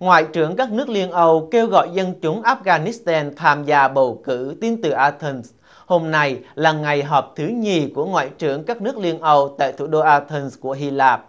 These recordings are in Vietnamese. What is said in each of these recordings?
Ngoại trưởng các nước Liên Âu kêu gọi dân chúng Afghanistan tham gia bầu cử tin từ Athens. Hôm nay là ngày họp thứ nhì của Ngoại trưởng các nước Liên Âu tại thủ đô Athens của Hy Lạp.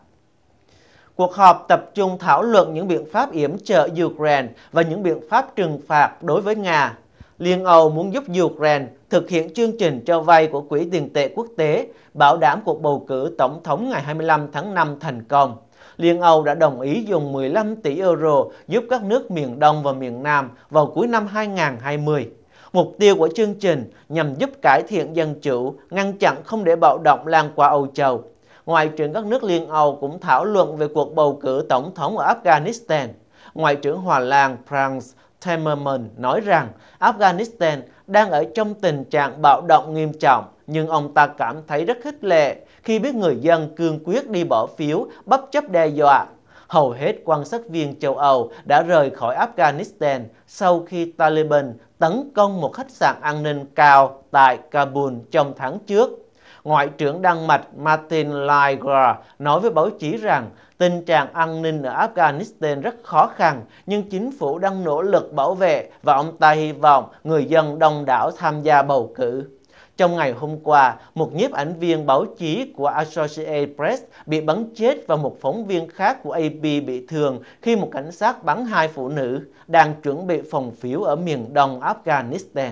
Cuộc họp tập trung thảo luận những biện pháp yểm trợ Ukraine và những biện pháp trừng phạt đối với Nga. Liên Âu muốn giúp Ukraine thực hiện chương trình cho vay của Quỹ tiền tệ quốc tế, bảo đảm cuộc bầu cử tổng thống ngày 25 tháng 5 thành công. Liên Âu đã đồng ý dùng 15 tỷ euro giúp các nước miền Đông và miền Nam vào cuối năm 2020. Mục tiêu của chương trình nhằm giúp cải thiện dân chủ, ngăn chặn không để bạo động lan qua Âu Châu. Ngoại trưởng các nước Liên Âu cũng thảo luận về cuộc bầu cử tổng thống ở Afghanistan. Ngoại trưởng Hòa Lan Franz Timmerman nói rằng Afghanistan đang ở trong tình trạng bạo động nghiêm trọng, nhưng ông ta cảm thấy rất khích lệ khi biết người dân cương quyết đi bỏ phiếu bất chấp đe dọa. Hầu hết quan sát viên châu Âu đã rời khỏi Afghanistan sau khi Taliban tấn công một khách sạn an ninh cao tại Kabul trong tháng trước. Ngoại trưởng Đan Mạch Martin Lager nói với báo chí rằng tình trạng an ninh ở Afghanistan rất khó khăn, nhưng chính phủ đang nỗ lực bảo vệ và ông ta hy vọng người dân đông đảo tham gia bầu cử. Trong ngày hôm qua, một nhiếp ảnh viên báo chí của Associated Press bị bắn chết và một phóng viên khác của AP bị thương khi một cảnh sát bắn hai phụ nữ đang chuẩn bị phòng phiếu ở miền đông Afghanistan.